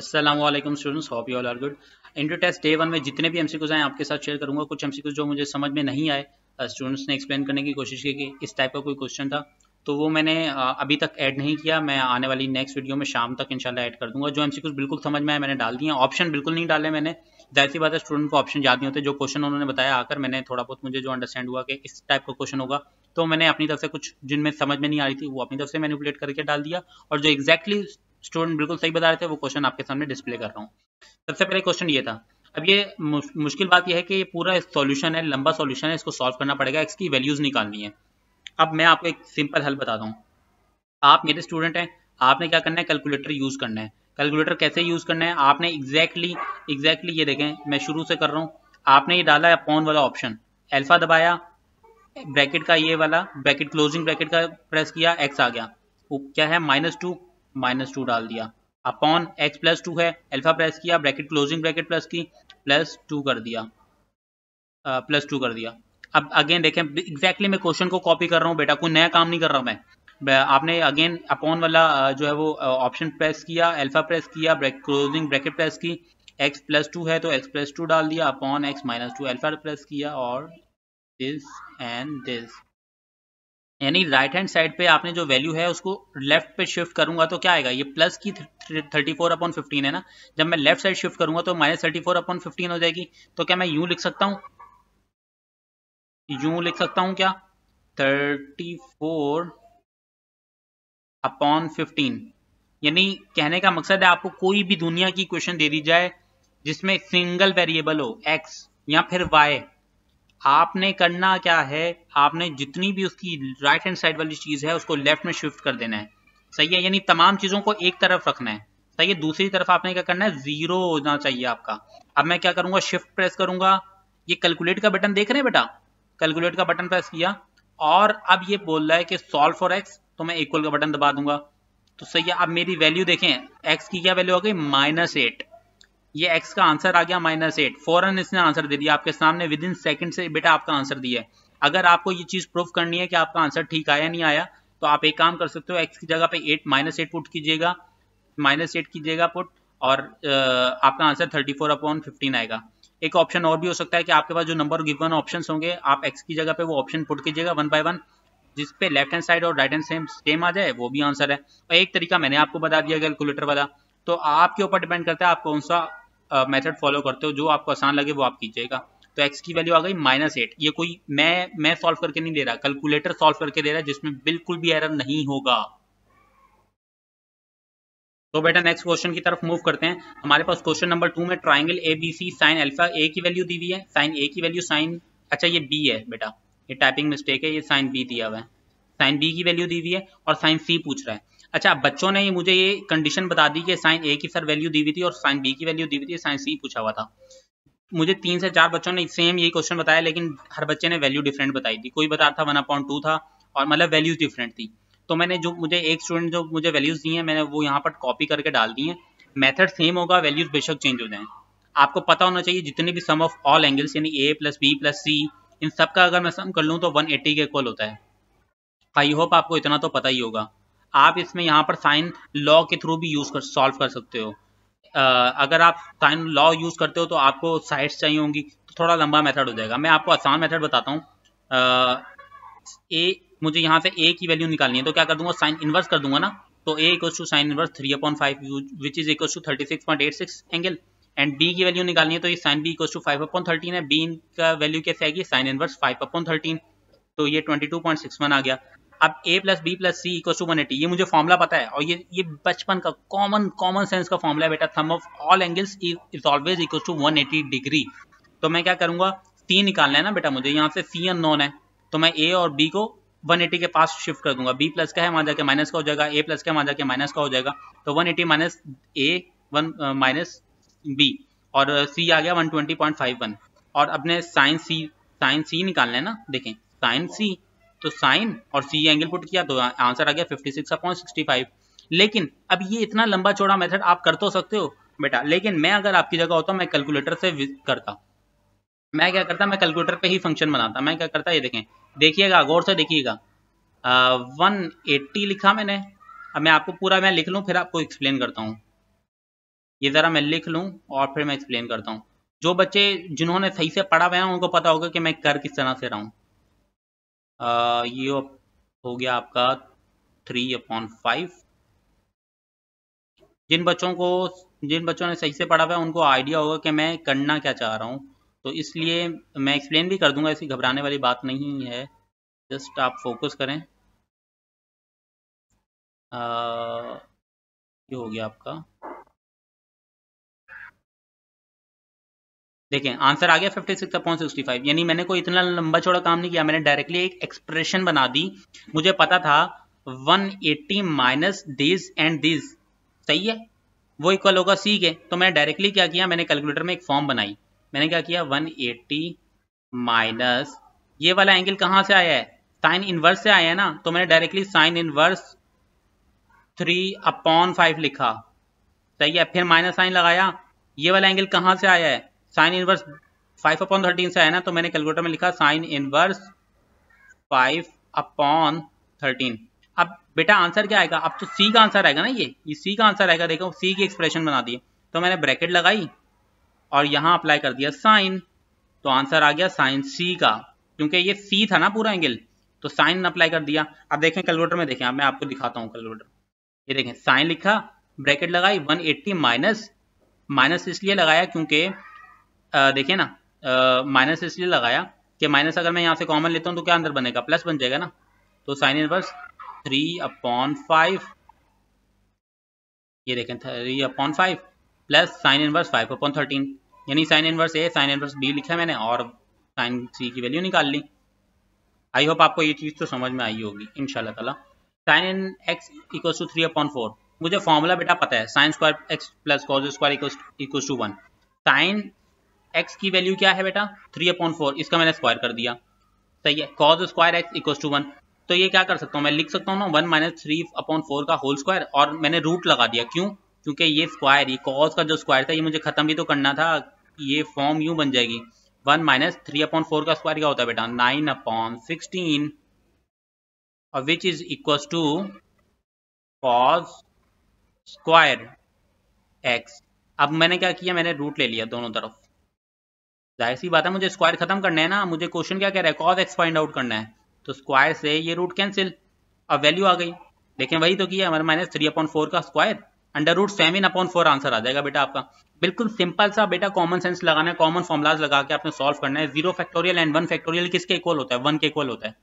Aslam students hope you all are good inter test day one में जितने भी MCQs आए आपके साथ शेयर करूंगा कुछ एमसीक्यूज जो मुझे समझ में नहीं आए स्टूडेंट्स ने एक्सप्लेन करने की कोशिश की कि इस टाइप का कोई क्वेश्चन था तो वो मैंने अभी तक ऐड नहीं किया मैं आने वाली नेक्स्ट वीडियो में शाम तक इंशाल्लाह ऐड कर दूंगा जो एमसीक्यूज बिल्कुल समझ में आए मैंने डाल दिया ऑप्शन बिल्कुल नहीं डाले मैंने जाहिर सी बात है स्टूडेंट को ऑप्शन याद नहीं होते जो क्वेश्चन उन्होंने बताया आकर मैंने थोड़ा बहुत मुझे जो अंडरस्टैंड हुआ कि इस टाइप का क्वेश्चन होगा तो मैंने अपनी तरफ से कुछ जिनमें समझ में नहीं आ रही थी वो अपनी तरफ से मैनिपुलेट करके डाल दिया और जो एक्जैक्टली स्टूडेंट बिल्कुल सही बता रहे थे वो क्वेश्चन आपके सामने डिस्प्ले कर रहा हूँ सबसे पहले क्वेश्चन ये था अब ये मुश्किल बात यह है कि ये पूरा सॉल्यूशन है लंबा सॉल्यूशन है इसको सॉल्व करना पड़ेगा इसकी वैल्यूज निकालनी है अब मैं आपको एक सिंपल हल बताता हूँ आप मेरे स्टूडेंट हैं आपने क्या करना है कैलकुलेटर यूज करना है कैलकुलेटर कैसे यूज करना है आपने एग्जैक्टली exactly, एग्जैक्टली exactly ये देखें मैं शुरू से कर रहा हूँ आपने ये डाला अपॉन वाला ऑप्शन एल्फा दबाया ब्रैकेट का ये वाला ब्रैकेट क्लोजिंग ब्रैकेट का प्रेस किया एक्स आ गया वो क्या है माइनस टू माइनस टू डाल दिया अपॉन एक्स प्लस टू है अल्फा प्रेस किया ब्रैकेट क्लोजिंग ब्रैकेट प्लस की प्लस टू कर दिया आ, प्लस टू कर दिया अब अगेन देखें एग्जैक्टली exactly मैं क्वेश्चन को कॉपी कर रहा हूँ बेटा कोई नया काम नहीं कर रहा मैं आपने अगेन अपॉन वाला जो है वो ऑप्शन प्रेस किया अल्फा प्रेस किया क्लोजिंग ब्रैकेट प्रेस की एक्स प्लस टू है तो एक्स प्लस टू डाल दिया upon x minus two alpha press किया और दिस एंड दिस यानी राइट हैंड साइड पे आपने जो वैल्यू है उसको लेफ्ट पे शिफ्ट करूंगा तो क्या आएगा ये प्लस की थर्टी फोर अपॉन फिफ्टीन है ना जब मैं लेफ्ट साइड शिफ्ट करूंगा तो minus thirty four upon fifteen हो जाएगी तो क्या मैं यू लिख सकता हूं यू लिख सकता हूं क्या थर्टी फोर अपॉन फिफ्टीन यानी कहने का मकसद है आपको कोई भी दुनिया की क्वेश्चन दे दी जाए जिसमें सिंगल वेरिएबल हो एक्स या फिर वाई आपने करना क्या है आपने जितनी भी उसकी राइट हैंड साइड वाली चीज़ है उसको लेफ्ट में शिफ्ट कर देना है सही है यानी तमाम चीज़ों को एक तरफ रखना है सही है दूसरी तरफ आपने क्या करना है ज़ीरो होना चाहिए आपका अब मैं क्या करूंगा शिफ्ट प्रेस करूंगा ये कैलकुलेट का बटन देख रहे हैं बेटा कैलकुलेट का बटन प्रेस किया और अब ये बोल रहा है कि सॉल्व फॉर एक्स तो मैं इक्वल का बटन दबा दूंगा तो सही है अब मेरी वैल्यू देखें एक्स की क्या वैल्यू आ गई माइनस एट ये x का आंसर आ गया माइनस एट फॉरन इसने आंसर दे दिया आपके सामने विद इन सेकेंड से बेटा आपका आंसर दिया है अगर आपको ये चीज़ प्रूफ करनी है कि आपका आंसर ठीक आया नहीं आया तो आप एक काम कर सकते हो एक्स की जगह पे एट माइनस एट पुट कीजिएगा माइनस एट कीजिएगा पुट और आपका answer thirty four upon fifteen आएगा एक ऑप्शन और भी हो सकता है कि आपके पास जो नंबर गिवन ऑप्शन होंगे आप एक्स की जगह पे वो ऑप्शन पुट कीजिएगा वन बाय वन जिस पे लेफ्ट हैंड साइड और राइट हैंड सेम सेम आ जाए वो भी आंसर है और एक तरीका मैंने आपको बता दिया कैलकुलेटर वाला तो आपके ऊपर डिपेंड करता है आप कौन सा मेथड फॉलो करते हो जो आपको आसान लगे वो आप कीजिएगा तो एक्स की वैल्यू आ गई माइनस एट ये कोई मैं मैं सॉल्व करके नहीं दे रहा कैलकुलेटर सॉल्व करके दे रहा है जिसमें बिल्कुल भी एरर नहीं होगा तो बेटा नेक्स्ट क्वेश्चन की तरफ मूव करते हैं हमारे पास क्वेश्चन नंबर टू में triangle A B C sine alpha A की वैल्यू दी हुई है साइन ए की वैल्यू साइन अच्छा ये बी है बेटा ये टाइपिंग मिस्टेक है ये साइन बी दिया हुआ है साइन बी की वैल्यू दी हुई है और साइन सी पूछ रहा है अच्छा बच्चों ने मुझे ये कंडीशन बता दी कि साइन ए की सर वैल्यू दी हुई थी और साइन बी की वैल्यू दी हुई थी साइन सी पूछा हुआ था मुझे तीन से चार बच्चों ने सेम यही क्वेश्चन बताया लेकिन हर बच्चे ने वैल्यू डिफरेंट बताई थी कोई बता था वन अपॉइंट टू था और मतलब वैल्यूज डिफरेंट थी तो मैंने जो मुझे एक स्टूडेंट जो मुझे वैल्यूज दी हैं मैंने वो यहाँ पर कॉपी करके डाल दी है मेथड सेम होगा वैल्यूज बेशक चेंज हो जाए आपको पता होना चाहिए जितने भी सम ऑफ ऑल एंगल्स यानी A plus B plus C इन सब का अगर मैं सम कर लूँ तो 180 के इक्वल होता है आई होप आपको इतना तो पता ही होगा आप इसमें यहाँ पर साइन लॉ के थ्रू भी यूज़ कर सॉल्व कर सकते हो Uh, अगर आप साइन लॉ यूज़ करते हो तो आपको साइड्स चाहिए होंगी तो थोड़ा लंबा मेथड हो जाएगा मैं आपको आसान मेथड बताता हूँ ए मुझे यहाँ से ए की वैल्यू निकालनी है तो क्या कर दूंगा साइन इन्वर्स कर दूंगा ना तो A equal to sine inverse three upon five which is equal to thirty six point eight six angle and B की वैल्यू निकालनी है तो ये sine B equal to five upon thirteen है बी का वैल्यू कैसे आएगी sine inverse five upon thirteen तो ये twenty two point six one आ गया अब A plus B plus C equal to one eighty ये मुझे फॉर्मुला पता है और ये ये बचपन का कॉमन कॉमन सेंस का फॉर्मुला है बेटा sum of all angles is always equal to one eighty degree तो मैं क्या करूंगा सी निकालना है ना बेटा मुझे यहाँ से सी नॉन है तो मैं ए और बी को 180 के पास शिफ्ट कर दूंगा बी प्लस का है वहां जाके माइनस का हो जाएगा ए प्लस का वहां जाके माइनस का हो जाएगा तो 180 eighty minus A one minus B और सी uh, आ गया 120.51 और अपने साइन सी साइन सी निकालना है ना देखें साइन सी तो साइन और सी एंगल पुट किया तो आंसर आ गया fifty six upon sixty five लेकिन अब ये इतना लंबा चौड़ा मेथड आप कर तो सकते हो बेटा लेकिन मैं अगर आपकी जगह होता मैं कैलकुलेटर से करता मैं क्या करता मैं कैलकुलेटर पे ही फंक्शन बनाता मैं क्या करता ये देखें देखिएगा गौर से देखिएगा वन एट्टी लिखा मैंने अब मैं आपको पूरा मैं लिख लूँ फिर आपको एक्सप्लेन करता हूँ ये ज़रा मैं लिख लूँ और फिर मैं एक्सप्लेन करता हूँ जो बच्चे जिन्होंने सही से पढ़ा हुआ है उनको पता होगा कि मैं कर किस तरह से रहा हूँ ये हो गया आपका थ्री अपॉन फाइव जिन बच्चों को जिन बच्चों ने सही से पढ़ा हुआ है उनको आइडिया होगा कि मैं करना क्या चाह रहा हूँ तो इसलिए मैं एक्सप्लेन भी कर दूंगा ऐसी घबराने वाली बात नहीं है जस्ट आप फोकस करें आ, ये हो गया आपका देखें आंसर आ गया 56 अपॉन फाइव यानी मैंने कोई इतना लंबा चौड़ा काम नहीं किया मैंने डायरेक्टली एक एक्सप्रेशन बना दी मुझे पता था 180 eighty minus this and this सही है वो इक्वल होगा सी के तो मैंने डायरेक्टली क्या किया मैंने कैलकुलेटर में एक फॉर्म बनाई मैंने क्या किया 180 एट्टी माइनस ये वाला एंगल कहाँ से आया है साइन इनवर्स से आया है ना तो मैंने directly sine inverse three upon five लिखा सही है फिर माइनस साइन लगाया ये वाला एंगल कहाँ से आया है sine inverse five upon thirteen से आया ना तो मैंने कैलकुलेटर में लिखा sine inverse five upon thirteen अब बेटा आंसर क्या आएगा अब तो सी का आंसर आएगा ना ये ये सी का आंसर आएगा देखो सी की एक्सप्रेशन बना दी तो मैंने ब्रैकेट लगाई और यहाँ अप्लाई कर दिया साइन तो आंसर आ गया साइन सी का क्योंकि ये सी था ना पूरा एंगल तो साइन अप्लाई कर दिया अब देखें कैलकुलेटर में देखें अब मैं आपको दिखाता हूँ कैलकुलेटर ये देखें साइन लिखा ब्रैकेट लगाई 180 माइनस माइनस इसलिए लगाया क्योंकि देखिए ना माइनस इसलिए लगाया कि माइनस अगर मैं यहाँ से कॉमन लेता हूँ तो क्या अंदर बनेगा प्लस बन जाएगा ना तो sine inverse three upon five ये देखें three upon five plus sine inverse five upon thirteen यानी sine inverse A sine inverse B लिखा मैंने और साइन सी की वैल्यू निकाल ली आई होप आपको ये चीज़ तो समझ में आई होगी इन ताला sine in x equal to three upon four मुझे फॉर्मूला बेटा पता है sine square x plus cos square equal to one sine x की वैल्यू क्या है बेटा थ्री अपॉन फोर इसका मैंने स्क्वायर कर दिया सही है cos square x equal to one तो ये क्या कर सकता हूँ मैं लिख सकता हूँ ना one minus three upon four का होल स्क्वायर और मैंने रूट लगा दिया क्यों क्योंकि ये स्क्वायर ये कॉज का जो स्क्वायर था ये मुझे खत्म भी तो करना था ये फॉर्म यूं बन जाएगी one minus three upon four का स्क्वायर क्या होता है बेटा नाइन अपॉन सिक्सटीन और which is equal to cos square x अब मैंने क्या किया मैंने रूट ले लिया दोनों तरफ जाहिर सी बात है मुझे स्क्वायर खत्म करना है ना मुझे क्वेश्चन क्या कह रहा है कॉज एक्स फाइंड आउट करना है तो स्क्वायर से ये रूट कैंसिल अब वैल्यू आ गई लेकिन वही तो किया हमारे माइनस थ्री अपॉन फोर का square under root seven upon four answer आ जाएगा बेटा आपका बिल्कुल सिंपल सा बेटा कॉमन सेंस लगाना है कॉमन फॉर्मुलाज लगा के आपने सॉल्व करना है zero factorial and one factorial किसके इक्वल होता है वन के इक्वल होता है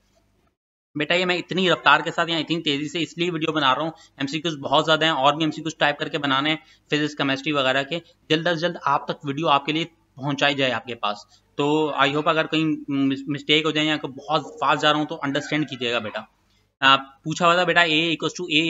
बेटा ये मैं इतनी रफ्तार के साथ या इतनी तेजी से इसलिए वीडियो बना रहा हूँ एमसीक्यूज बहुत ज्यादा हैं और भी एमसीक्यूज टाइप करके बनाने हैं फिजिक्स केमिस्ट्री वगैरह के जल्द अज जल्द आप तक वीडियो आपके लिए पहुंचाई जाए आपके पास तो आई होप अगर कहीं मिस्टेक हो जाए या बहुत फास्ट जा रहा हूँ तो अंडरस्टैंड कीजिएगा बेटा आप पूछा हुआ था बेटा ए इक्व टू ए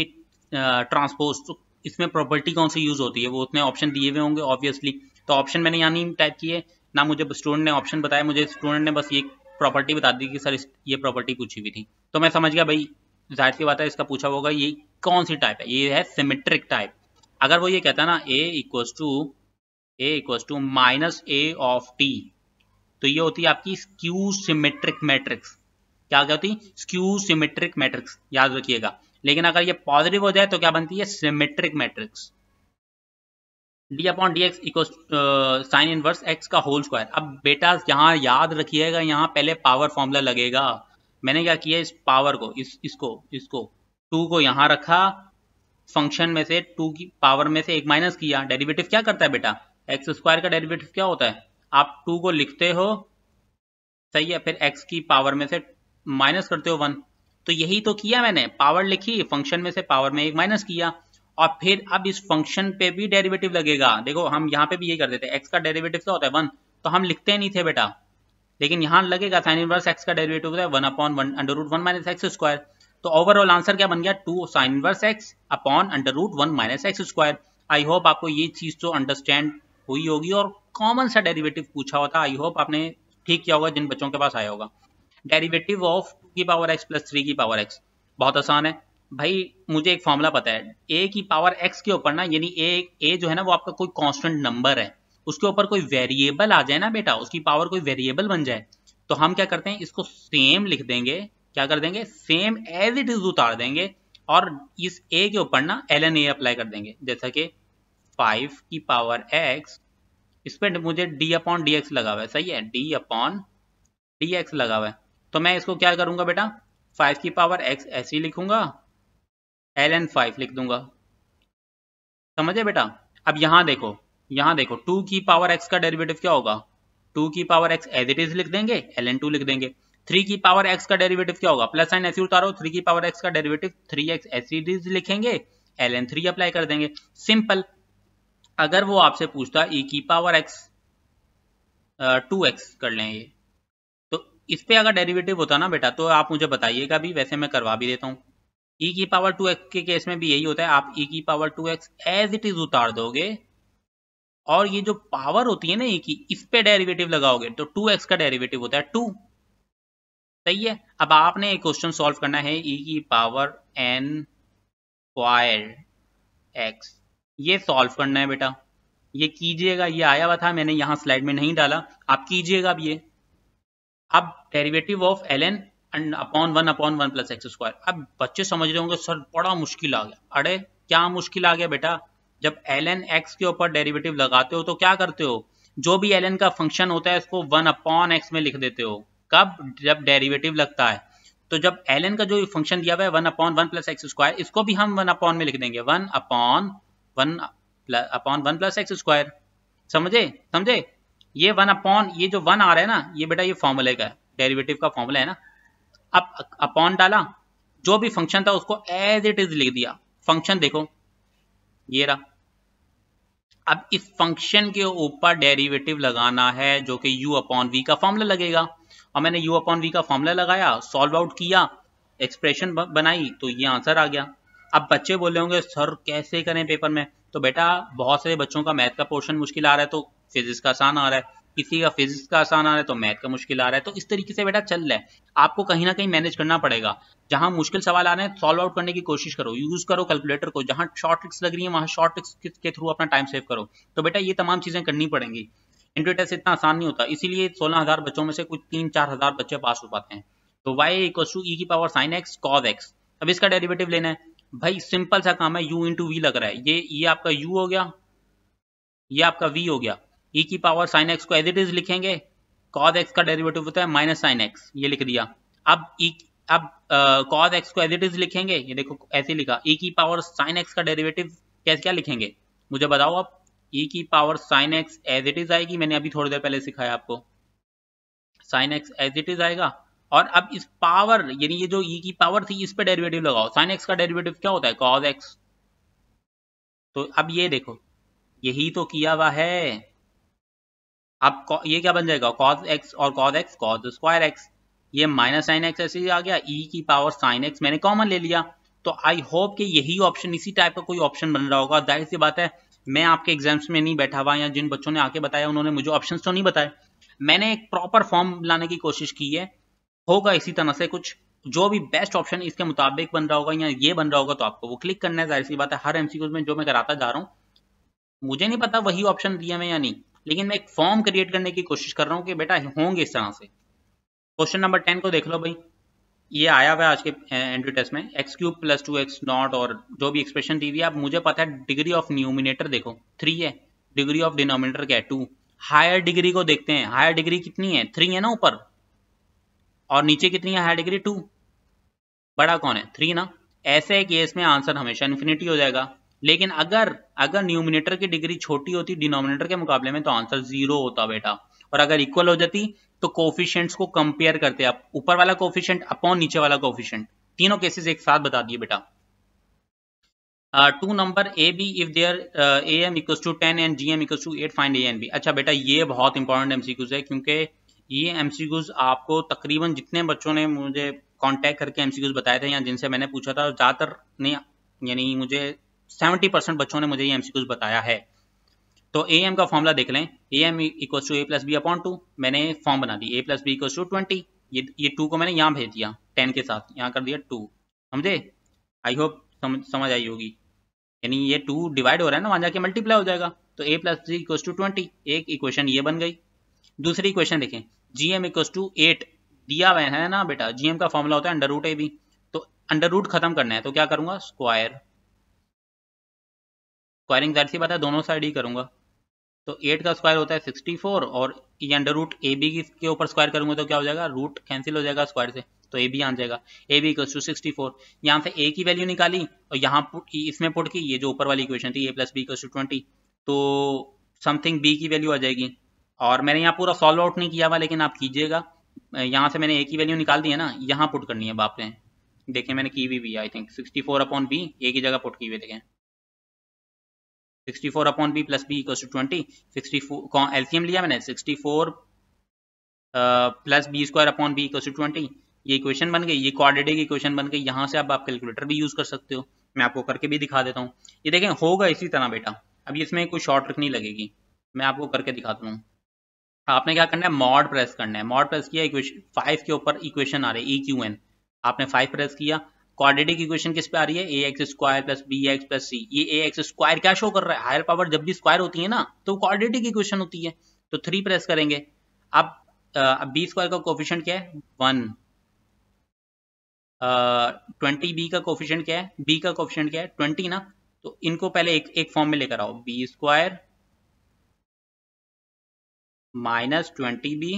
ट्रांसपोज तो इसमें प्रॉपर्टी कौन सी यूज़ होती है वो उतने ऑप्शन दिए हुए होंगे ऑब्वियसली तो ऑप्शन मैंने यहाँ नहीं टाइप किए ना मुझे स्टूडेंट ने ऑप्शन बताया मुझे स्टूडेंट ने बस ये प्रॉपर्टी बता दी कि सर ये प्रॉपर्टी पूछी हुई थी तो मैं समझ गया भाई जाहिर सी बात है इसका पूछा होगा ये कौन सी टाइप है ये है सिमेट्रिक टाइप अगर वो ये कहता ना A equal to A two minus A of T तो ये होती है आपकी स्क्यू सिमेट्रिक मैट्रिक्स क्या क्या होती है स्क्यू सिमेट्रिक मैट्रिक्स याद रखिएगा लेकिन अगर ये पॉजिटिव हो जाए तो क्या बनती है symmetric matrix D upon D x equal sine inverse x का होल स्क्वायर अब बेटा यहाँ याद रखिएगा यहाँ पहले पावर फॉर्मूला लगेगा मैंने क्या किया इस पावर को इस इसको इसको टू को यहाँ रखा फंक्शन में से टू की पावर में से एक माइनस किया डेरिवेटिव क्या करता है बेटा एक्स स्क्वायर का डेरिवेटिव क्या होता है आप टू को लिखते हो सही है फिर एक्स की पावर में से माइनस करते हो वन तो यही तो किया मैंने पावर लिखी फंक्शन में से पावर में एक माइनस किया और फिर अब इस फंक्शन पे भी डेरिवेटिव लगेगा देखो हम यहाँ पे भी ये कर देते एक्स का डेरिवेटिव क्या होता है वन तो हम लिखते नहीं थे बेटा लेकिन यहाँ लगेगा साइन इनवर्स एक्स का डेरिवेटिव होता है one upon one under root one minus x square तो ओवरऑल आंसर क्या बन गया two sine inverse x upon under root one minus x square I hope आपको ये चीज तो अंडरस्टैंड हुई होगी और कॉमन सा डेरिवेटिव पूछा होता आई होप आपने ठीक किया होगा जिन बच्चों के पास आया होगा डेरिवेटिव ऑफ टू की पावर एक्स प्लस थ्री की पावर एक्स बहुत आसान है भाई मुझे एक फॉर्मूला पता है ए की पावर एक्स के ऊपर ना यानी ए ए जो है ना वो आपका कोई कांस्टेंट नंबर है उसके ऊपर कोई वेरिएबल आ जाए ना बेटा उसकी पावर कोई वेरिएबल बन जाए तो हम क्या करते हैं इसको सेम लिख देंगे क्या कर देंगे सेम एज इट इज उतार देंगे और इस ए के ऊपर ना एल एन ए अप्लाई कर देंगे जैसा कि फाइव की पावर एक्स इस पर मुझे डी अपॉन डी एक्स लगा हुआ है सही है डी अपॉन डी एक्स लगा हुआ है तो मैं इसको क्या करूंगा बेटा फाइव की पावर एक्स ऐसे ही लिखूंगा एल एन फाइव लिख दूंगा समझे बेटा अब यहां देखो यहां देखो टू की पावर एक्स का डेरिवेटिव क्या होगा टू की power x as it is लिख देंगे एल एन टू लिख देंगे थ्री की पावर एक्स का डेरिवेटिव क्या होगा प्लस साइन ऐसी उतारो थ्री की पावर एक्स का डेरिवेटिव थ्री एक्स एस लिखेंगे एल एन थ्री अप्लाई कर देंगे सिंपल अगर वो आपसे पूछता ई e की पावर एक्स टू एक्स कर लें ये तो इस पर अगर डेरिवेटिव होता ना बेटा तो आप मुझे बताइएगा भी वैसे मैं करवा भी देता हूँ ई e की पावर टू एक्स के केस में भी यही होता है आप ई e की power two x as it is उतार दोगे और ये जो पावर होती है ना ई की इस पे डेरिवेटिव लगाओगे तो टू एक्स का डेरिवेटिव होता है टू सही है अब आपने एक क्वेश्चन सॉल्व करना है ई की पावर एन स्क्वायर एक्स ये सॉल्व करना है बेटा ये कीजिएगा ये आया हुआ था मैंने यहाँ स्लाइड में नहीं डाला आप कीजिएगा अब ये अब derivative of L N and upon one upon one plus x square अब बच्चे समझ रहे होंगे सर बड़ा मुश्किल आ गया अरे क्या मुश्किल आ गया बेटा जब एल एन एक्स के ऊपर डेरिवेटिव लगाते हो तो क्या करते हो जो भी एल एन का फंक्शन होता है उसको वन अपॉन एक्स में लिख देते हो कब जब डेरिवेटिव लगता है तो जब एल एन का जो फंक्शन दिया हुआ है one upon one plus x square इसको भी हम वन अपॉन में लिख देंगे one upon one upon one plus x square समझे समझे ये वन अपॉन ये जो वन आ रहा है ना ये बेटा ये फॉर्मूले का डेरिवेटिव का फॉर्मूला है ना अब अपॉन डाला जो भी फंक्शन था उसको एज इट इज लिख दिया फंक्शन देखो ये रहा अब इस फंक्शन के ऊपर डेरिवेटिव लगाना है जो कि u अपॉन वी का फॉर्मूला लगेगा और मैंने u अपॉन वी का फॉर्मूला लगाया सॉल्व आउट किया एक्सप्रेशन बनाई तो ये आंसर आ गया अब बच्चे बोले होंगे सर कैसे करें पेपर में तो बेटा बहुत सारे बच्चों का मैथ का पोर्शन मुश्किल आ रहा है तो फिजिक्स का आसान आ रहा है किसी का फिजिक्स का आसान आ रहा है तो मैथ का मुश्किल आ रहा है तो इस तरीके से बेटा चल रहा है आपको कहीं ना कहीं मैनेज करना पड़ेगा जहां मुश्किल सवाल आ रहे हैं सॉल्व आउट करने की कोशिश करो यूज करो कैलकुलेटर को जहां शॉर्ट ट्रिक्स लग रही है वहां शॉर्ट ट्रिक्स के थ्रू अपना टाइम सेव करो तो बेटा ये तमाम चीजें करनी पड़ेंगी इंटर टेस्ट इतना आसान नहीं होता इसीलिए सोलह हजार बच्चों में से कुछ तीन चार हजार बच्चे पास हो पाते हैं तो वाई इक्वल टू ई की power sine x cos x अब इसका डेरिवेटिव लेना है भाई सिंपल सा काम है u इंटू वी लग रहा है ये ये आपका u हो गया ये आपका v हो गया e की पावर साइन एक्स को एज इट इज लिखेंगे कॉद एक्स का डेरिवेटिव होता है माइनस साइन एक्स ये लिख दिया अब e अब कॉद एक्स को एज इट इज लिखेंगे ये देखो ऐसे लिखा e की पावर साइन एक्स का डेरिवेटिव कैसे क्या लिखेंगे मुझे बताओ आप e की power sine x as it is आएगी मैंने अभी थोड़ी देर पहले सिखाया आपको sine x as it is आएगा और अब इस पावर यानी ये जो ई e की पावर थी इस पे डेरिवेटिव लगाओ साइन एक्स का डेरिवेटिव क्या होता है कॉज एक्स तो अब ये देखो यही तो किया हुआ है अब ये क्या बन जाएगा कॉज एक्स और cos x cos square x ये माइनस साइन एक्स ऐसे आ गया ई e की पावर साइन एक्स मैंने कॉमन ले लिया तो आई होप कि यही ऑप्शन इसी टाइप का कोई ऑप्शन बन रहा होगा जाहिर सी बात है मैं आपके एग्जाम्स में नहीं बैठा हुआ या जिन बच्चों ने आके बताया उन्होंने मुझे ऑप्शन तो नहीं बताया मैंने एक प्रॉपर फॉर्म लाने की कोशिश की है होगा इसी तरह से कुछ जो भी बेस्ट ऑप्शन इसके मुताबिक बन रहा होगा या ये बन रहा होगा तो आपको वो क्लिक करना है जाहिर सी बात है हर एमसीक्यूज में जो मैं कराता जा रहा हूँ मुझे नहीं पता वही ऑप्शन दिया मैं या नहीं लेकिन मैं एक फॉर्म क्रिएट करने की कोशिश कर रहा हूँ कि बेटा होंगे इस तरह से क्वेश्चन नंबर टेन को देख लो भाई ये आया हुआ है आज के एंट्री टेस्ट में x cube plus two x not और जो भी एक्सप्रेशन दी हुई है अब मुझे पता है डिग्री ऑफ न्यूमिनेटर देखो थ्री है डिग्री ऑफ डिनोमिनेटर क्या है टू हायर डिग्री को देखते हैं हायर डिग्री कितनी है थ्री है ना ऊपर और नीचे कितनी है हाई डिग्री टू बड़ा कौन है थ्री ना ऐसे केस में आंसर हमेशा इन्फिनिटी हो जाएगा लेकिन अगर अगर न्यूमिनेटर की डिग्री छोटी होती डिनोमिनेटर के मुकाबले में तो आंसर जीरो होता बेटा और अगर इक्वल हो जाती तो कोफिशियंट्स को कंपेयर करते आप ऊपर वाला कोफिशियंट अपॉन नीचे वाला कोफिशियंट तीनों केसेस एक साथ बता दिए बेटा two number a b if their A M equal to ten and G M equal to eight find a and b अच्छा बेटा ये बहुत इंपॉर्टेंट एमसीक्यूज है क्योंकि ये एमसीक्यूज आपको तकरीबन जितने बच्चों ने मुझे कॉन्टैक्ट करके एमसीक्यूज बताए थे या जिनसे मैंने पूछा था ज़्यादातर ने यानी मुझे सेवेंटी परसेंट बच्चों ने मुझे ये एमसीक्यूज बताया है तो ए एम का फॉर्मूला देख लें A M equal to a plus b upon two मैंने फॉर्म बना दी a plus b equal to twenty ये ये टू को मैंने यहाँ भेज दिया टेन के साथ यहाँ कर दिया टू समझे आई होप समझ समझ आई होगी यानी ये टू डिवाइड हो रहा है ना वहाँ जाके मल्टीप्लाई हो जाएगा तो a plus three equal to twenty एक इक्वेशन ये बन गई दूसरी इक्वेशन देखें जीएम इक्व टू एट दिया हुआ है ना बेटा जीएम का फॉर्मूला होता है अंडर रूट ए बी तो अंडर रूट खत्म करना है तो क्या करूंगा स्क्वायर स्क्वायरिंग जाहिर सी बात है दोनों साइड ही करूंगा तो एट का स्क्वायर होता है सिक्सटी फोर और ये अंडर रूट ए बी के ऊपर स्क्वायर करूंगा तो क्या हो जाएगा रूट कैंसिल हो जाएगा स्क्वायर से तो ए बी आ जाएगा a b equals to sixty four यहाँ से ए की वैल्यू निकाली और यहाँ इसमें पुट की ये जो ऊपर वाली इक्वेशन थी a plus b equals to twenty तो समथिंग बी की वैल्यू आ जाएगी और मैंने यहाँ पूरा सॉल्व आउट नहीं किया हुआ लेकिन आप कीजिएगा यहाँ से मैंने ए की वैल्यू निकाल दी है ना यहाँ पुट करनी है बाप ने देखें मैंने की हुई भी I think sixty four upon b a की जगह पुट की हुई देखें sixty four upon b plus b equal to twenty sixty four लिया मैंने sixty four plus b square upon b equal to twenty ये इक्वेशन बन गई ये क्वाड्रेटिक की इक्वेशन बन गई यहाँ से आप आप कैलकुलेटर भी यूज़ कर सकते हो मैं आपको करके भी दिखा देता हूँ ये देखें होगा इसी तरह बेटा अभी इसमें कोई शॉर्ट ट्रिक नहीं लगेगी मैं आपको करके दिखाता हूँ आपने क्या करना है मॉड प्रेस करना है मॉड प्रेस किया इक्वेशन फाइव के ऊपर इक्वेशन आ रही है ई e क्यू एन आपने फाइव प्रेस किया क्वाड्रेटिक इक्वेशन किस पे आ रही है a x square plus b x plus c ये ए एक्स स्क्वायर क्या शो कर रहा है हायर पावर जब भी स्क्वायर होती है ना तो क्वाड्रेटिक इक्वेशन होती है तो थ्री प्रेस करेंगे अब अब बी स्क्वायर का कोफिशियंट क्या है वन ट्वेंटी बी का कोफिशियंट क्या है बी का कोफिशियंट क्या है ट्वेंटी ना तो इनको पहले एक एक फॉर्म में लेकर आओ b square minus twenty b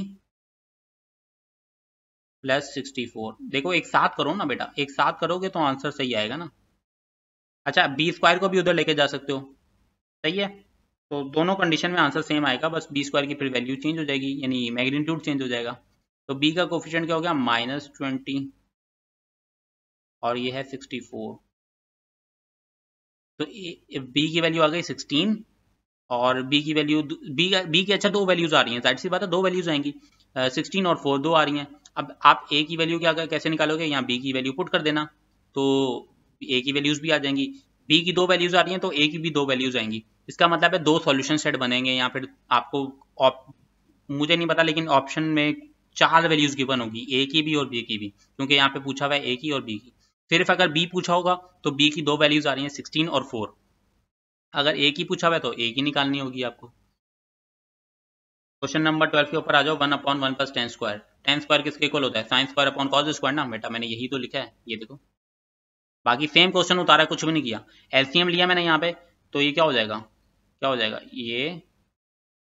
plus sixty four देखो एक साथ करो ना बेटा एक साथ करोगे तो आंसर सही आएगा ना अच्छा बी स्क्वायर को भी उधर लेके जा सकते हो सही है तो दोनों कंडीशन में आंसर सेम आएगा बस बी स्क्वायर की फिर वैल्यू चेंज हो जाएगी यानी मैग्नीट्यूड चेंज हो जाएगा तो बी का कोफिशियंट क्या हो गया माइनस ट्वेंटी और ये है सिक्सटी फोर तो बी की वैल्यू आ गई सिक्सटीन और बी की वैल्यू बी बी की अच्छा दो वैल्यूज आ रही हैं साइड सी बात है दो वैल्यूज आएंगी सिक्सटीन और फोर दो आ रही हैं अब आप ए की वैल्यू क्या कैसे निकालोगे यहाँ बी की वैल्यू पुट कर देना तो ए की वैल्यूज भी आ जाएंगी बी की दो वैल्यूज आ रही हैं तो ए की भी दो वैल्यूज आएंगी इसका मतलब है दो सॉल्यूशन सेट बनेंगे या फिर आपको आप, मुझे नहीं पता लेकिन ऑप्शन में चार वैल्यूज गिवन होगी ए की भी और बी की भी क्योंकि यहाँ पे पूछा हुआ है ए की और बी की सिर्फ अगर बी पूछा होगा तो बी की दो वैल्यूज आ रही हैं सिक्सटीन और फोर अगर एक ही पूछा हुआ है तो एक ही निकालनी होगी आपको क्वेश्चन नंबर ट्वेल्व के ऊपर आ जाओ one upon one plus tan square tan square किसके इक्वल होता है sine square upon cos square ना बेटा मैंने यही तो लिखा है ये देखो बाकी सेम क्वेश्चन उतारा कुछ भी नहीं किया एलसीएम लिया मैंने यहाँ पे तो ये क्या हो जाएगा क्या हो जाएगा ये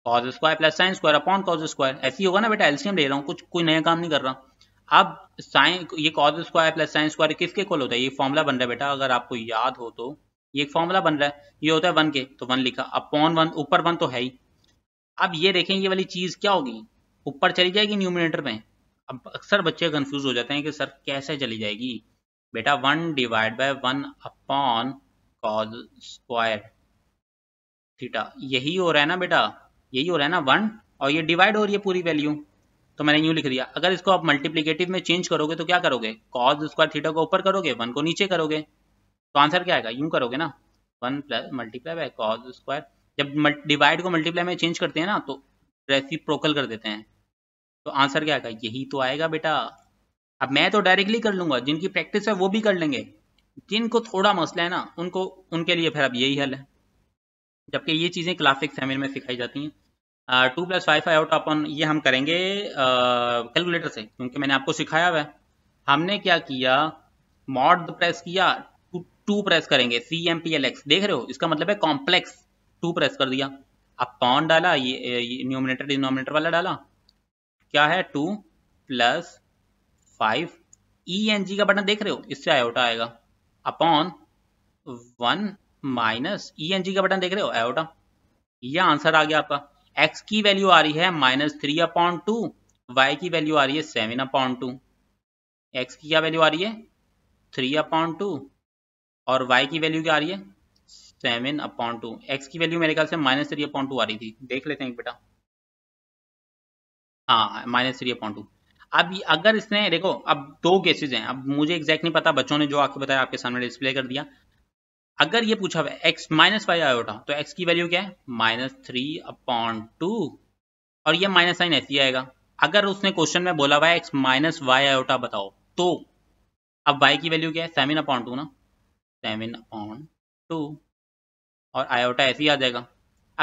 cos square plus sine square upon cos square ऐसी होगा ना बेटा एलसीएम ले रहा हूँ कुछ कोई नया काम नहीं कर रहा अब साइन ये cos square plus sine square किसके इक्वल होता है ये फॉर्मूला बन रहा है बेटा अगर आपको याद हो तो ये एक फॉर्मूला बन रहा है ये होता है वन के तो वन लिखा अपॉन वन ऊपर वन तो है ही अब ये देखें ये वाली चीज क्या होगी ऊपर चली जाएगी न्यूमिनेटर में अब अक्सर बच्चे कंफ्यूज हो जाते हैं कि सर कैसे चली जाएगी बेटा one divide by one upon cos square theta यही हो रहा है ना बेटा यही हो रहा है ना वन और ये डिवाइड हो रही है पूरी वैल्यू तो मैंने यूं लिख दिया अगर इसको आप मल्टीप्लीकेटिव में चेंज करोगे तो क्या करोगे कॉज स्क्वायर थीटा को ऊपर करोगे वन को नीचे करोगे तो आंसर क्या आएगा यूं करोगे ना one plus multiply by cos square जब डिवाइड को मल्टीप्लाई में चेंज करते हैं ना तो रेसिप्रोकल कर देते हैं तो आंसर क्या आएगा यही तो आएगा बेटा अब मैं तो डायरेक्टली कर लूंगा जिनकी प्रैक्टिस है वो भी कर लेंगे जिनको थोड़ा मसला है ना उनको उनके लिए फिर अब यही हल है जबकि ये चीज़ें क्लासिक सेमिन में सिखाई जाती हैं टू प्लस फाइव आउट अपन ये हम करेंगे कैलकुलेटर से क्योंकि मैंने आपको सिखाया हुआ है हमने क्या किया मॉड प्रेस किया टू प्रेस करेंगे C M P L X देख रहे हो इसका मतलब है कॉम्प्लेक्स टू प्रेस कर दिया अब पॉन डाला ये, ये न्यूमिनेटर डिनोमिनेटर वाला डाला क्या है two plus five E N G का बटन देख रहे हो इससे आयोटा आएगा upon one minus E N G का बटन देख रहे हो आयोटा ये आंसर आ गया आपका एक्स की वैल्यू आ रही है minus three upon two y की वैल्यू आ रही है सेवन अपॉन टू एक्स की क्या वैल्यू आ रही है थ्री अपॉन टू और y की वैल्यू क्या आ रही है सेवन अपॉन टू एक्स की वैल्यू मेरे ख्याल से माइनस थ्री अपॉन टू आ रही थी देख लेते हैं बेटा हाँ माइनस थ्री अपॉन टू अब अगर इसने देखो अब दो केसेज हैं अब मुझे एग्जैक्ट नहीं पता बच्चों ने जो आके बताया आपके सामने डिस्प्ले कर दिया अगर ये पूछा हुआ एक्स माइनस वाई आयोटा तो एक्स की वैल्यू क्या है माइनस थ्री अपॉन टू और ये माइनस साइन ऐसी आएगा अगर उसने क्वेश्चन में बोला हुआ है एक्स माइनस वाई आयोटा बताओ तो अब वाई की वैल्यू क्या है सेवन अपॉन टू ना सेवन ऑन टू और आयोटा ऐसे ही आ जाएगा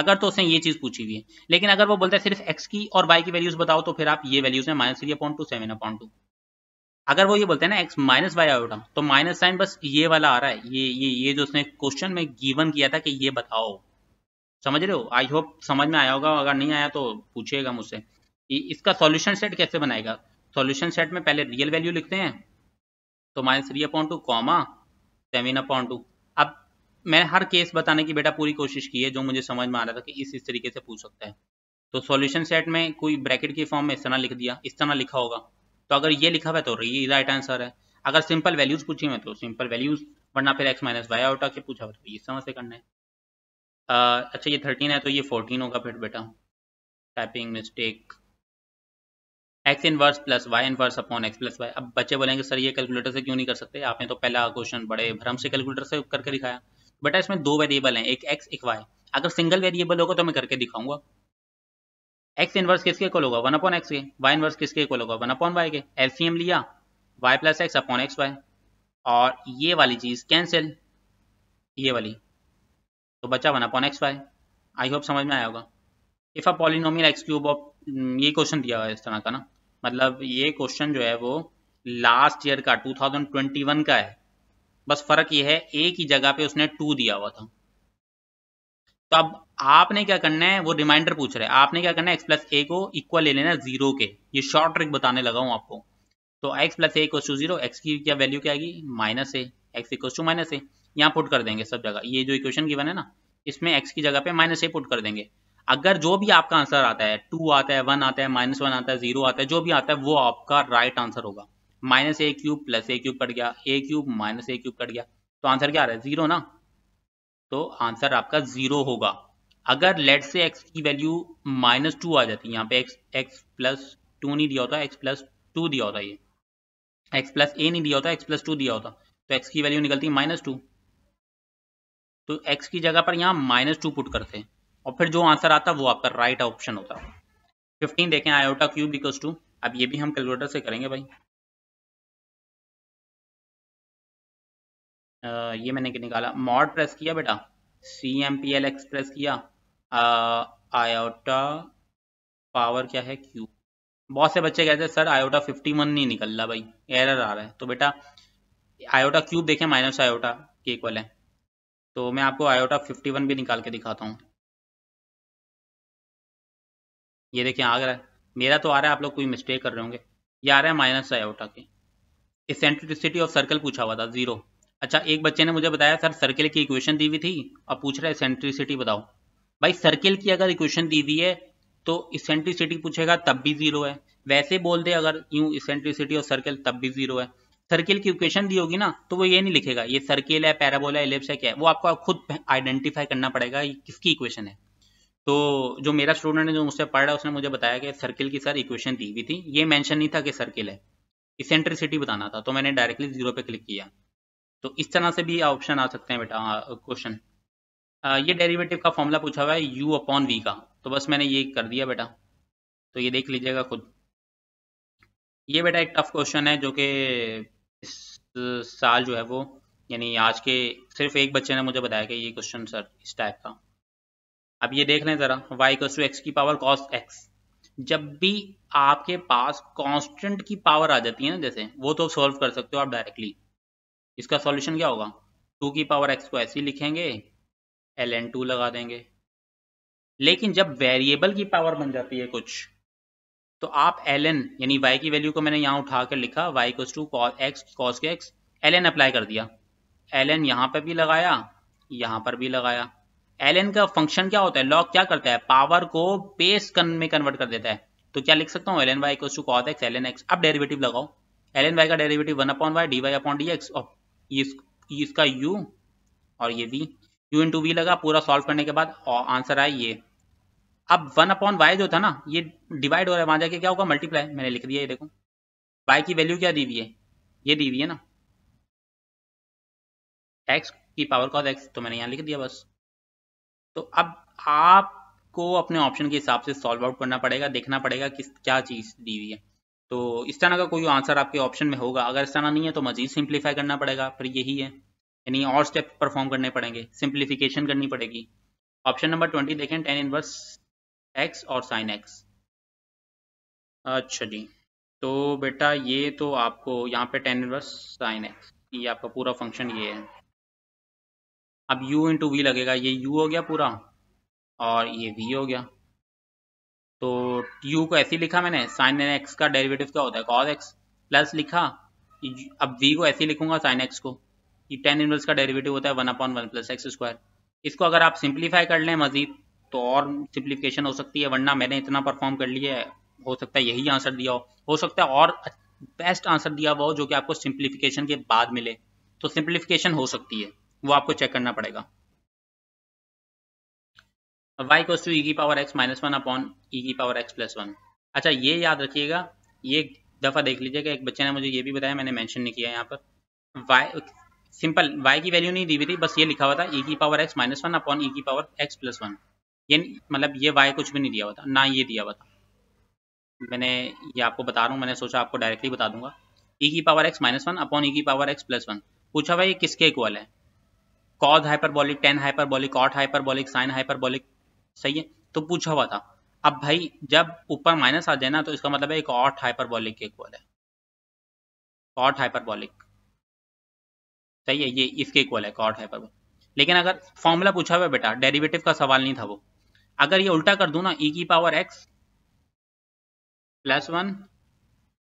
अगर तो उसने ये चीज पूछी हुई है लेकिन अगर वो बोलता है सिर्फ एक्स की और वाई की वैल्यूज बताओ तो फिर आप ये वैल्यूज में minus three upon two seven upon two अगर वो ये बोलते हैं ना एक्स माइनस वाई आयोटा तो माइनस साइन बस ये वाला आ रहा है ये ये ये जो उसने क्वेश्चन में गिवन किया था कि ये बताओ समझ रहे हो आई होप समझ में आया होगा अगर नहीं आया तो पूछिएगा मुझसे इसका सॉल्यूशन सेट कैसे बनाएगा सॉल्यूशन सेट में पहले रियल वैल्यू लिखते हैं तो minus three upon two comma seven upon two अब मैं हर केस बताने की बेटा पूरी कोशिश की है जो मुझे समझ में आ रहा था कि इस इस तरीके से पूछ सकता है तो सॉल्यूशन सेट में कोई ब्रैकेट के फॉर्म में इस तरह लिख दिया इस तरह लिखा होगा तो अगर ये लिखा हुआ तो ये राइट आंसर है अगर सिंपल वैल्यूज पूछी मैं तो सिंपल वैल्यूज वरना फिर एक्स माइनस वाई आउट आके पूछा तो इस तरह से करना है आ, अच्छा ये थर्टीन है तो ये फोर्टीन होगा फिर बेटा typing mistake x inverse plus y inverse upon x plus y अब बच्चे बोलेंगे सर ये कैलकुलेटर से क्यों नहीं कर सकते आपने तो पहला क्वेश्चन बड़े भ्रम से कैलकुलेटर से करके दिखाया बेटा इसमें दो वेरिएबल हैं एक एक्स एक वाई अगर सिंगल वेरिएबल होगा तो मैं करके दिखाऊंगा एक्स इनवर्स किसके इक्वल होगा वन अपॉन एक्स के वाई इनवर्स किसके इक्वल होगा वन अपॉन वाई के एलसीएम लिया y plus x upon x y और ये वाली चीज कैंसिल ये वाली तो बचा one upon x y I hope समझ में आया होगा if a polynomial x cube of ये क्वेश्चन दिया हुआ है इस तरह का ना मतलब ये क्वेश्चन जो है वो लास्ट ईयर का 2021 का है बस फर्क ये है ए की जगह पे उसने टू दिया हुआ था तो अब आपने क्या करना है वो रिमाइंडर पूछ रहे हैं आपने क्या करना है एक्स प्लस ए को इक्वल ले लेना जीरो के ये शॉर्ट ट्रिक बताने लगा हूं आपको तो x plus a equal to zero x की क्या वैल्यू क्या आएगी minus a x equal to minus a यहाँ पुट कर देंगे सब जगह ये जो इक्वेशन गिवन है ना इसमें एक्स की जगह पे माइनस ए पुट कर देंगे अगर जो भी आपका आंसर आता है टू आता है वन आता है माइनस वन आता है जीरो आता है जो भी आता है वो आपका राइट आंसर होगा minus a cube plus a cube cut गया a cube minus a cube cut गया तो आंसर क्या आ रहा है जीरो ना तो आंसर आपका जीरो होगा अगर लेट से एक्स की वैल्यू माइनस टू आ जाती है यहाँ पे एक्स एक्स प्लस टू नहीं दिया होता एक्स प्लस टू दिया होता ये एक्स प्लस ए नहीं दिया होता एक्स प्लस टू दिया होता तो एक्स की वैल्यू निकलती है माइनस टू तो एक्स की जगह पर यहाँ माइनस टू पुट करते हैं और फिर जो आंसर आता वो आपका राइट ऑप्शन होता है फिफ्टीन देखें आयोटा क्यूब इक्वल्स टू अब ये भी हम कैलकुलेटर से करेंगे भाई आ, ये मैंने निकाला मॉड प्रेस किया बेटा C M P L X press किया आयोटा पावर क्या है क्यूब बहुत से बच्चे कहते हैं सर आयोटा फिफ्टी वन नहीं निकल रहा भाई एरर आ रहा है तो बेटा आयोटा क्यूब देखें माइनस आयोटा के इक्वल है तो मैं आपको आयोटा फिफ्टी वन भी निकाल के दिखाता हूँ ये देखिए आ रहा है मेरा तो आ रहा है आप लोग कोई मिस्टेक कर रहे होंगे ये आ रहा है माइनस आयोटा के इसेंट्रिसिटी ऑफ सर्कल पूछा हुआ था जीरो अच्छा एक बच्चे ने मुझे बताया सर सर्किल की इक्वेशन दी हुई थी और पूछ रहा है इसेंट्रिसिटी बताओ भाई सर्किल की अगर इक्वेशन दी हुई है तो इसेंट्रिसिटी पूछेगा तब भी जीरो है वैसे बोल दे अगर यूं इसेंट्रिसिटी ऑफ सर्कल तब भी जीरो है सर्किल की इक्वेशन दी होगी ना तो वो ये नहीं लिखेगा ये सर्किल है पैराबोला एलिप्स है क्या है वो आपको खुद आइडेंटिफाई करना पड़ेगा ये किसकी इक्वेशन है तो जो मेरा स्टूडेंट है जो मुझसे पढ़ रहा है उसने मुझे बताया कि सर्किल की सर इक्वेशन दी हुई थी ये मेंशन नहीं था कि सर्किल है इसेंट्रिसिटी बताना था तो मैंने डायरेक्टली जीरो पे क्लिक किया तो इस तरह से भी ऑप्शन आ सकते हैं बेटा क्वेश्चन हाँ, ये डेरिवेटिव का फॉर्मूला पूछा हुआ है यू अपॉन वी का तो बस मैंने ये कर दिया बेटा तो ये देख लीजिएगा खुद ये बेटा एक टफ क्वेश्चन है जो कि इस साल जो है वो यानी आज के सिर्फ एक बच्चे ने मुझे बताया कि ये क्वेश्चन सर इस टाइप का अब ये देख लें ज़रा वाई कोस टू एक्स की पावर कॉस एक्स जब भी आपके पास कांस्टेंट की पावर आ जाती है ना जैसे वो तो सॉल्व कर सकते हो आप डायरेक्टली इसका सॉल्यूशन क्या होगा टू की पावर एक्स को ऐसे ही लिखेंगे एल एन टू लगा देंगे लेकिन जब वेरिएबल की पावर बन जाती है कुछ तो आप एल एन यानी वाई की वैल्यू को मैंने यहाँ उठा कर लिखा y cos two x cos के एक्स एल एन अप्लाई कर दिया एल एन यहाँ पर भी लगाया यहाँ पर भी लगाया एल का फंक्शन क्या होता है लॉग क्या करता है पावर को बेस कन में कन्वर्ट कर देता है तो क्या लिख सकता हूँ एल एन वाई को cos x L N x अब डेरिवेटिव लगाओ एल एन वाई का derivative one upon y d y upon D x और इसका e e यू और ये वी यू इंटू वी लगा पूरा सॉल्व करने के बाद आंसर आया ये अब वन अपॉन वाई जो था ना ये डिवाइड हो रहा है वहां जाके क्या होगा मल्टीप्लाई मैंने लिख दिया ये देखो वाई की वैल्यू क्या दी हुई है ये दी हुई है ना एक्स की पावर कॉस एक्स तो मैंने यहाँ लिख दिया बस तो अब आपको अपने ऑप्शन के हिसाब से सॉल्व आउट करना पड़ेगा देखना पड़ेगा किस क्या चीज़ दी हुई है तो इस तरह का कोई आंसर आपके ऑप्शन में होगा अगर इस तरह नहीं है तो मजीद सिंप्लीफाई करना पड़ेगा फिर यही है यानी और स्टेप परफॉर्म करने पड़ेंगे सिंप्लीफिकेशन करनी पड़ेगी ऑप्शन नंबर ट्वेंटी देखें टेन इनवर्स एक्स और साइन एक्स अच्छा जी तो बेटा ये तो आपको यहाँ पे टेन इनवर्स साइन एक्स ये आपका पूरा फंक्शन ये है अब u इंटू वी लगेगा ये u हो गया पूरा और ये v हो गया तो u को ऐसे लिखा मैंने साइन एक्स का डेरिवेटिव क्या होता है कॉज एक्स प्लस लिखा अब v को ऐसे लिखूंगा साइन एक्स को ये टेन इनवर्स का डेरिवेटिव होता है one upon one plus x square इसको अगर आप सिंप्लीफाई कर लें मजीद तो और सिंप्लीफिकेशन हो सकती है वरना मैंने इतना परफॉर्म कर लिया है हो सकता है यही आंसर दिया हो हो सकता है और बेस्ट आंसर दिया हुआ हो जो कि आपको सिंप्लीफिकेशन के बाद मिले तो सिंप्लीफिकेशन हो सकती है वो आपको चेक करना पड़ेगा y कोस टू ई की power x minus one upon e की पावर x प्लस वन अच्छा ये याद रखिएगा ये दफ़ा देख लीजिएगा एक बच्चे ने मुझे ये भी बताया मैंने मेंशन नहीं किया यहाँ पर y सिंपल y की वैल्यू नहीं दी हुई थी बस ये लिखा हुआ था ई e की power x minus one upon e की पावर एक्स प्लस वन ये मतलब ये वाई कुछ भी नहीं दिया हुआ था ना ये दिया हुआ था मैंने ये आपको बता रहा हूँ मैंने सोचा आपको डायरेक्टली बता दूंगा ई e की power x minus one upon e की पावर एक्स प्लस वन पूछा भाई ये किसके इक्वल है cos hyperbolic tan hyperbolic cot hyperbolic sine hyperbolic सही है तो पूछा हुआ था अब भाई जब ऊपर माइनस आ जाए ना तो इसका मतलब है एक ऑट हाइपरबॉलिक के इक्वल है कॉट हाइपरबॉलिक सही है ये इसके इक्वल है कॉट हाइपरबॉलिक लेकिन अगर फॉर्मूला पूछा हुआ बेटा डेरिवेटिव का सवाल नहीं था वो अगर ये उल्टा कर दू ना ई e की power x plus one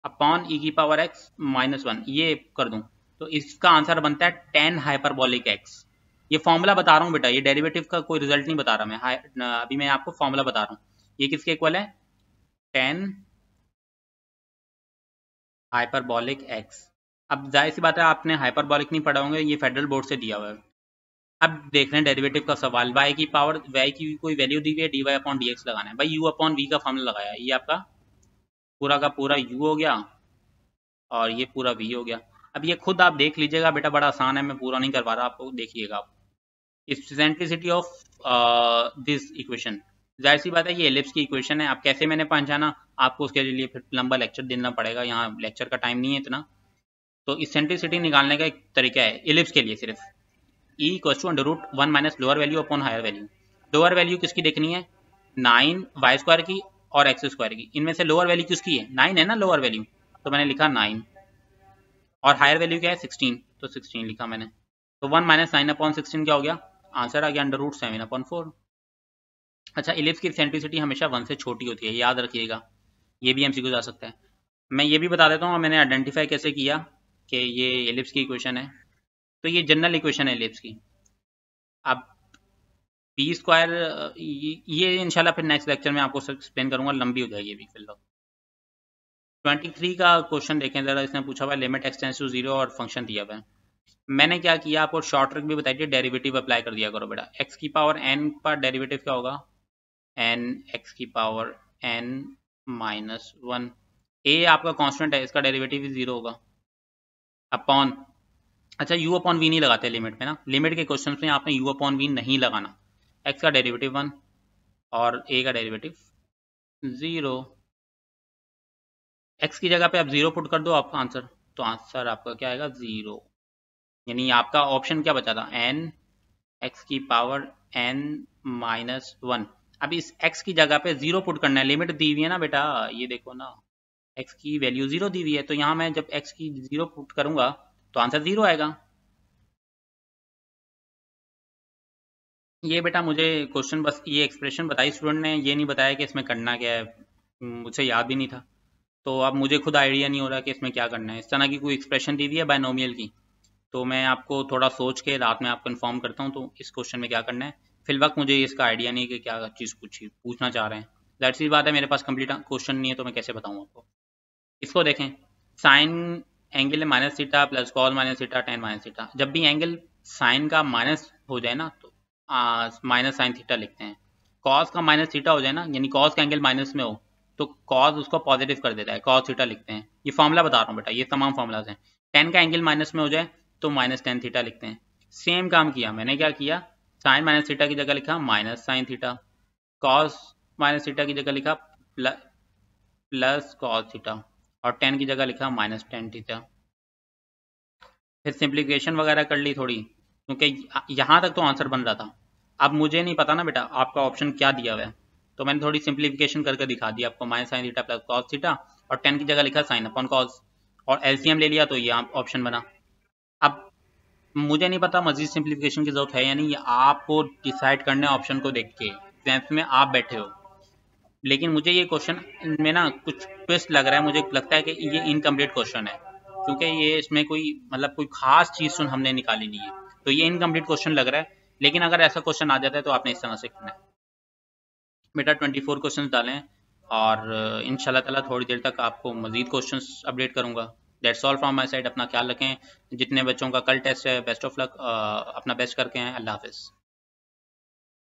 upon e की पावर एक्स माइनस वन ये कर दू तो इसका आंसर बनता है टेन हाइपरबॉलिक एक्स ये फॉर्मूला बता रहा हूँ बेटा ये डेरिवेटिव का कोई रिजल्ट नहीं बता रहा मैं हाँ, अभी मैं आपको फॉर्मूला बता रहा हूँ ये किसके इक्वल है टेन हाइपरबॉलिक एक्स अब जाहिर सी बात है आपने हाइपरबॉलिक नहीं पढ़ा होंगे ये फेडरल बोर्ड से दिया हुआ है अब देख रहे हैं डेरिवेटिव का सवाल वाई की पावर वाई की कोई वैल्यू दी हुई है d y upon D x लगाना है भाई यू अपॉन वी का फॉर्मूला लगाया ये आपका पूरा का पूरा यू हो गया और ये पूरा वी हो गया अब ये खुद आप देख लीजिएगा बेटा बड़ा आसान है मैं पूरा नहीं करवा रहा आपको देखिएगा आप eccentricity ऑफ दिस इक्वेशन जाहिर सी बात है ये एलिप्स की इक्वेशन है आप कैसे मैंने पहचाना आपको उसके लिए फिर लंबा लेक्चर देना पड़ेगा यहाँ लेक्चर का टाइम नहीं है इतना तो इसेंट्रिसिटी निकालने का एक तरीका है एलिप्स के लिए सिर्फ e equal to under root one minus lower value upon higher value lower value किसकी देखनी है नाइन वाई स्क्वायर की और एक्स स्क्वायर की इनमें से लोअर वैल्यू किसकी है नाइन है ना लोअर वैल्यू तो मैंने लिखा नाइन और हायर वैल्यू क्या है सिक्सटीन तो सिक्सटीन लिखा मैंने तो one minus nine upon sixteen क्या हो गया आंसर आ गया under root seven upon four अच्छा इलिप्स की सेंट्रिसिटी हमेशा वन से छोटी होती है याद रखिएगा ये भी एमसीक्यू जा सकता है मैं ये भी बता देता हूँ मैंने आइडेंटिफाई कैसे किया कि ये इलिप्स की इक्वेशन है तो ये जनरल इक्वेशन है इलिप्स की अब पी स्क्वायर ये इंशाल्लाह फिर नेक्स्ट लेक्चर में आपको एक्सप्लेन करूंगा लंबी हो जाएगी अभी फिलहाल ट्वेंटी थ्री का क्वेश्चन देखें जरा इसने पूछा हुआ लिमिट एक्सटेंस टू जीरो और फंक्शन दिया हुआ है मैंने क्या किया आपको शॉर्ट ट्रिक भी बताई थी डेरिवेटिव अप्लाई कर दिया करो बेटा एक्स की पावर एन का डेरिवेटिव क्या होगा एन एक्स की power n minus one a आपका कांस्टेंट है इसका डेरिवेटिव भी जीरो होगा अपॉन अच्छा यू अपॉन वी नहीं लगाते लिमिट में ना लिमिट के क्वेश्चन में आपने यू अपॉन वी नहीं लगाना एक्स का डेरिवेटिव वन और ए का डेरिवेटिव ज़ीरो एक्स की जगह पे आप ज़ीरो पुट कर दो आपका आंसर तो आंसर आपका क्या आएगा ज़ीरो यानी आपका ऑप्शन क्या बचा था एन एक्स की पावर एन माइनस वन अब इस एक्स की जगह पे जीरो पुट करना है लिमिट दी हुई है ना बेटा ये देखो ना एक्स की वैल्यू जीरो दी हुई है तो यहाँ मैं जब एक्स की जीरो पुट करूंगा तो आंसर जीरो आएगा ये बेटा मुझे क्वेश्चन बस ये एक्सप्रेशन बताई स्टूडेंट ने ये नहीं बताया कि इसमें करना क्या है हम्म, मुझे याद भी नहीं था तो अब मुझे खुद आइडिया नहीं हो रहा कि इसमें क्या करना है इस तरह की कोई एक्सप्रेशन दी हुई है बायनोमियल की तो मैं आपको थोड़ा सोच के रात में आपको इन्फॉर्म करता हूँ तो इस क्वेश्चन में क्या करना है फिल वक्त मुझे इसका आइडिया नहीं कि क्या चीज़ पूछी पूछना चाह रहे हैं जाहिर सी बात है मेरे पास कंप्लीट क्वेश्चन नहीं है तो मैं कैसे बताऊँ आपको इसको देखें साइन एंगल है minus theta plus cos minus theta tan minus theta जब भी एंगल साइन का माइनस हो जाए ना तो माइनस साइन थीटा लिखते हैं कॉस का माइनस थीटा हो जाए ना यानी कॉस का एंगल माइनस में हो तो कॉस उसको पॉजिटिव कर देता है कॉस थीटा लिखते हैं ये फॉर्मूला बता रहा हूँ बेटा ये तमाम फॉर्मूलाज हैं टेन का एंगल माइनस में हो जाए तो माइनस टेन थीटा लिखते हैं सेम काम किया मैंने क्या किया साइन माइनस थीटा की जगह लिखा minus sine theta cos minus theta की जगह लिखा प्लस कॉस थीटा और टेन की जगह लिखा माइनस टेन थीटा फिर सिंप्लीकेशन वगैरह कर ली थोड़ी क्योंकि यहां तक तो आंसर बन रहा था अब मुझे नहीं पता ना बेटा आपका ऑप्शन क्या दिया हुआ तो मैंने थोड़ी सिंप्लीफिकेशन करके दिखा दिया आपको minus sine theta plus cos theta और टेन की जगह लिखा साइन अपॉन कॉस और एलसीएम ले लिया तो ये ऑप्शन बना अब मुझे नहीं पता मजीद सिंप्लीफिकेशन की जरूरत है या नहीं ये आपको डिसाइड करने ऑप्शन को देख के सेंस में आप बैठे हो लेकिन मुझे ये क्वेश्चन में ना कुछ ट्विस्ट लग रहा है मुझे लगता है कि ये इनकम्प्लीट क्वेश्चन है क्योंकि ये इसमें कोई मतलब कोई खास चीज़ सुन हमने निकाली नहीं है तो ये इनकम्प्लीट क्वेश्चन लग रहा है लेकिन अगर ऐसा क्वेश्चन आ जाता है तो आपने इस तरह से करना है बेटा ट्वेंटी फोर क्वेश्चन डालें और इन ताला थोड़ी देर तक आपको मज़ीद क्वेश्चन अपडेट करूंगा that's all from my side अपना ख्याल रखें जितने बच्चों का कल टेस्ट है बेस्ट ऑफ लक अपना बेस्ट करके हैं अल्लाह हाफिज़